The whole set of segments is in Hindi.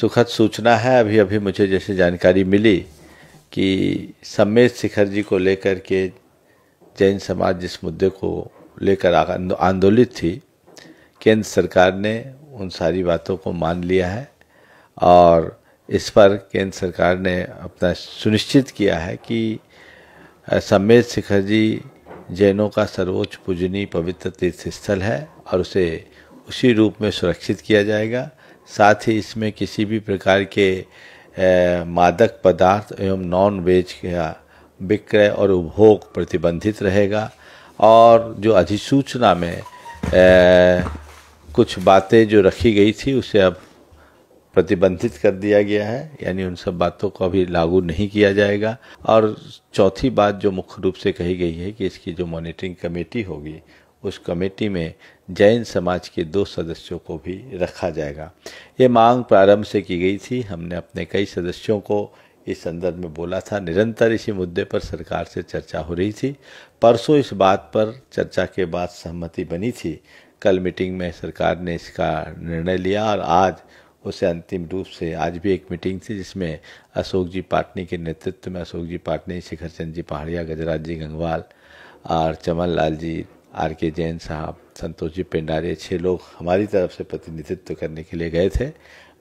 सुखद सूचना है अभी अभी मुझे जैसे जानकारी मिली कि सम्मेद शिखर जी को लेकर के जैन समाज जिस मुद्दे को लेकर आंदोलित थी केंद्र सरकार ने उन सारी बातों को मान लिया है और इस पर केंद्र सरकार ने अपना सुनिश्चित किया है कि सम्मेद शिखर जी जैनों का सर्वोच्च पूजनीय पवित्र तीर्थ स्थल है और उसे उसी रूप में सुरक्षित किया जाएगा साथ ही इसमें किसी भी प्रकार के मादक पदार्थ एवं नॉन वेज का विक्रय और उपभोग प्रतिबंधित रहेगा और जो अधिसूचना में ए, कुछ बातें जो रखी गई थी उसे अब प्रतिबंधित कर दिया गया है यानी उन सब बातों को अभी लागू नहीं किया जाएगा और चौथी बात जो मुख्य रूप से कही गई है कि इसकी जो मॉनिटरिंग कमेटी होगी उस कमेटी में जैन समाज के दो सदस्यों को भी रखा जाएगा ये मांग प्रारंभ से की गई थी हमने अपने कई सदस्यों को इस संदर्भ में बोला था निरंतर इसी मुद्दे पर सरकार से चर्चा हो रही थी परसों इस बात पर चर्चा के बाद सहमति बनी थी कल मीटिंग में सरकार ने इसका निर्णय लिया और आज उसे अंतिम रूप से आज भी एक मीटिंग थी जिसमें अशोक जी पाटनी के नेतृत्व में अशोक जी पाटनी शिखर चंद जी पहाड़िया गजराज जी गंगवाल और चमन लाल जी आर के जैन साहब संतोष जी पिंडारे छः लोग हमारी तरफ से प्रतिनिधित्व करने के लिए गए थे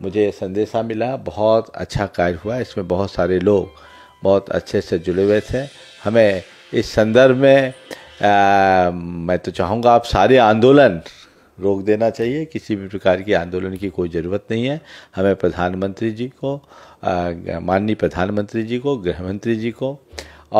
मुझे संदेशा मिला बहुत अच्छा कार्य हुआ इसमें बहुत सारे लोग बहुत अच्छे से जुड़े हुए थे हमें इस संदर्भ में आ, मैं तो चाहूँगा आप सारे आंदोलन रोक देना चाहिए किसी भी प्रकार के आंदोलन की कोई ज़रूरत नहीं है हमें प्रधानमंत्री जी को माननीय प्रधानमंत्री जी को गृह मंत्री जी को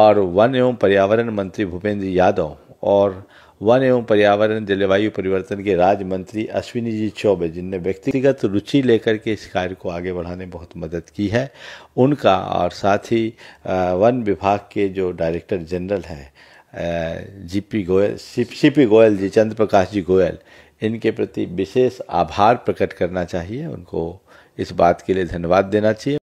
और वन एवं पर्यावरण मंत्री भूपेंद्र यादव और वन एवं पर्यावरण जलवायु परिवर्तन के राज्य मंत्री अश्विनी जी चौबे जिनने व्यक्तिगत रुचि लेकर के इस कार्य को आगे बढ़ाने में बहुत मदद की है उनका और साथ ही वन विभाग के जो डायरेक्टर जनरल हैं G P Goyal C P Goyal ji Chandra Prakash ji Goyal इनके प्रति विशेष आभार प्रकट करना चाहिए उनको इस बात के लिए धन्यवाद देना चाहिए